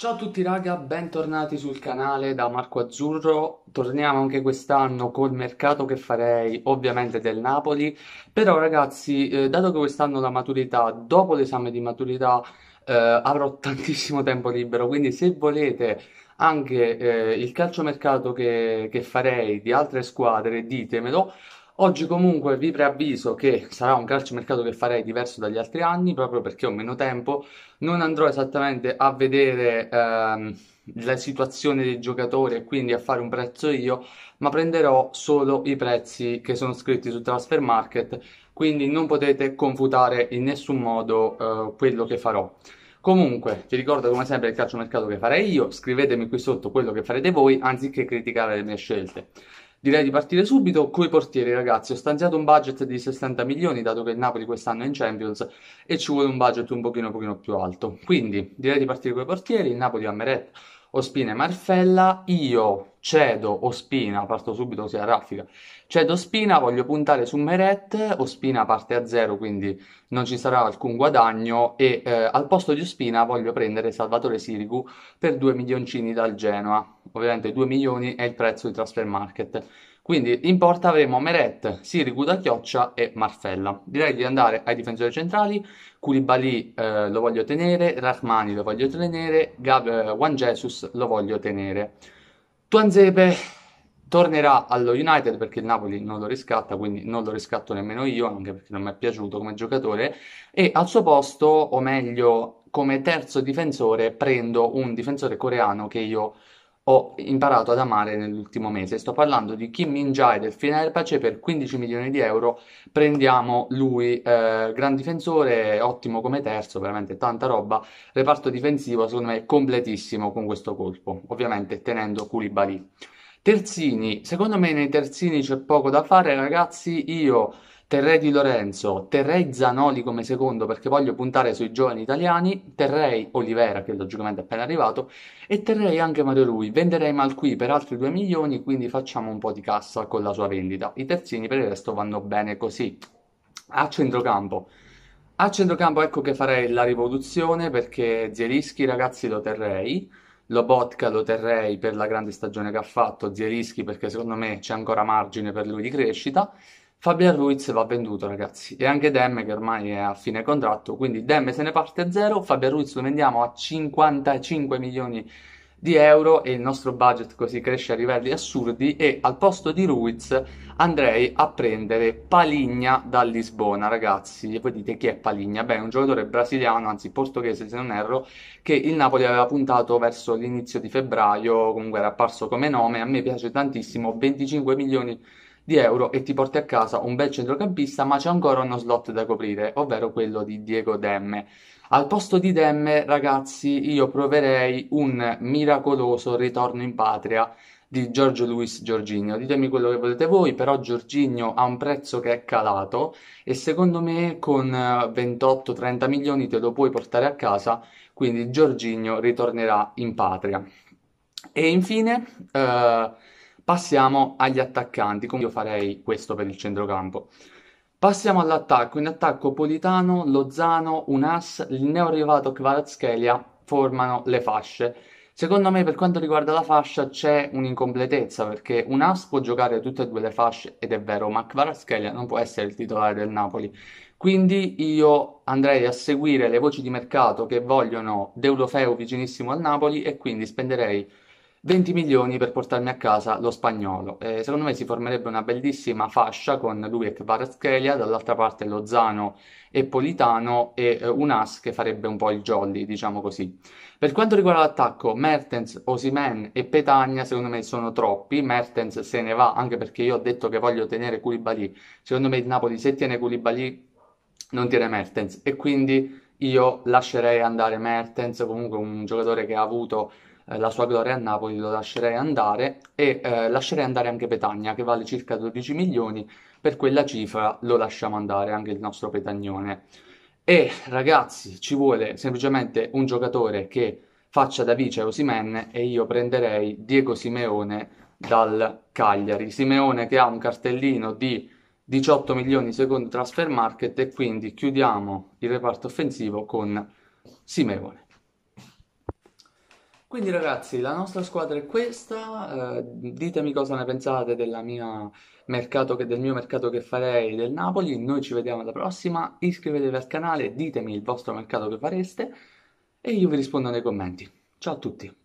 Ciao a tutti raga, bentornati sul canale da Marco Azzurro. Torniamo anche quest'anno col mercato che farei ovviamente del Napoli. Però ragazzi, eh, dato che quest'anno la maturità, dopo l'esame di maturità, eh, avrò tantissimo tempo libero, quindi se volete anche eh, il calciomercato che, che farei di altre squadre, ditemelo. Oggi comunque vi preavviso che sarà un calciomercato che farei diverso dagli altri anni proprio perché ho meno tempo, non andrò esattamente a vedere ehm, la situazione dei giocatori e quindi a fare un prezzo io, ma prenderò solo i prezzi che sono scritti su Transfer Market, quindi non potete confutare in nessun modo eh, quello che farò. Comunque, vi ricordo come sempre il calciomercato che farei io, scrivetemi qui sotto quello che farete voi anziché criticare le mie scelte. Direi di partire subito coi portieri, ragazzi. Ho stanziato un budget di 60 milioni, dato che il Napoli quest'anno è in Champions, e ci vuole un budget un pochino, pochino più alto. Quindi direi di partire coi portieri. Il Napoli ha Meret, Ospina e Marfella. Io cedo Ospina, parto subito così a raffica. Cedo Ospina, voglio puntare su Meret. Ospina parte a zero, quindi non ci sarà alcun guadagno. E eh, al posto di Ospina voglio prendere Salvatore Sirigu per 2 milioncini dal Genoa ovviamente 2 milioni è il prezzo di transfer market. Quindi in porta avremo Meret, Siri, da e Marfella. Direi di andare ai difensori centrali, Koulibaly eh, lo voglio tenere, Rahmani lo voglio tenere, Gab- eh, Juan Jesus lo voglio tenere. Tuanzebe tornerà allo United perché il Napoli non lo riscatta, quindi non lo riscatto nemmeno io, anche perché non mi è piaciuto come giocatore, e al suo posto, o meglio come terzo difensore, prendo un difensore coreano che io ho imparato ad amare nell'ultimo mese. Sto parlando di Kim Min-jae del Fenerbahce per 15 milioni di euro. Prendiamo lui, eh, gran difensore, ottimo come terzo, veramente tanta roba. Reparto difensivo, secondo me, completissimo con questo colpo, ovviamente tenendo Koulibaly. Terzini, secondo me nei terzini c'è poco da fare, ragazzi. Io terrei Di Lorenzo, terrei Zanoli come secondo perché voglio puntare sui giovani italiani, terrei Olivera che logicamente è appena arrivato e terrei anche Mario Rui. Venderei Malqui per altri 2 milioni, quindi facciamo un po' di cassa con la sua vendita. I terzini per il resto vanno bene così. A centrocampo. A centrocampo ecco che farei la rivoluzione perché Zierischi ragazzi lo terrei. Lobotka lo terrei per la grande stagione che ha fatto, Zierischi perché secondo me c'è ancora margine per lui di crescita. Fabian Ruiz va venduto, ragazzi, e anche Demme che ormai è a fine contratto, quindi Demme se ne parte a zero, Fabian Ruiz lo vendiamo a 55 milioni di di euro e il nostro budget così cresce a livelli assurdi e al posto di Ruiz andrei a prendere Paligna da Lisbona, ragazzi. E poi dite chi è Paligna? Beh, è un giocatore brasiliano, anzi portoghese se non erro, che il Napoli aveva puntato verso l'inizio di febbraio, comunque era apparso come nome, a me piace tantissimo, 25 milioni di di euro e ti porti a casa un bel centrocampista, ma c'è ancora uno slot da coprire, ovvero quello di Diego Demme. Al posto di Demme, ragazzi, io proverei un miracoloso ritorno in patria di Giorgio Luis Giorginio. Ditemi quello che volete voi, però Giorginio ha un prezzo che è calato e secondo me con 28-30 eh, milioni te lo puoi portare a casa, quindi Giorginio ritornerà in patria. E infine... Eh, Passiamo agli attaccanti, come io farei questo per il centrocampo. Passiamo all'attacco, in attacco Politano, Lozano, Unas, il neoarrivato Kvaratskhelia formano le fasce. Secondo me per quanto riguarda la fascia c'è un'incompletezza perché Unas può giocare tutte e due le fasce ed è vero, ma Kvaratskhelia non può essere il titolare del Napoli. Quindi io andrei a seguire le voci di mercato che vogliono Deulofeu vicinissimo al Napoli e quindi spenderei 20 milioni per portarmi a casa lo spagnolo. Eh, secondo me si formerebbe una bellissima fascia con lui e Kvaratskhelia, dall'altra parte Lozano e Politano e eh, un as che farebbe un po' il jolly, diciamo così. Per quanto riguarda l'attacco, Mertens, Osimen e Petagna secondo me sono troppi. Mertens se ne va anche perché io ho detto che voglio tenere Koulibaly. Secondo me il Napoli se tiene Koulibaly non tiene Mertens e quindi io lascerei andare Mertens, comunque un giocatore che ha avuto eh, la sua gloria a Napoli lo lascerei andare e eh, lascerei andare anche Petagna che vale circa 12 milioni, per quella cifra lo lasciamo andare anche il nostro Petagnone. E ragazzi, ci vuole semplicemente un giocatore che faccia da vice a Osimen e io prenderei Diego Simeone dal Cagliari. Simeone che ha un cartellino di 18 milioni secondo Transfer Market e quindi chiudiamo il reparto offensivo con Simeone. Quindi ragazzi, la nostra squadra è questa, eh, ditemi cosa ne pensate mercato, del mio mercato che farei del Napoli, noi ci vediamo alla prossima, iscrivetevi al canale, ditemi il vostro mercato che fareste e io vi rispondo nei commenti. Ciao a tutti!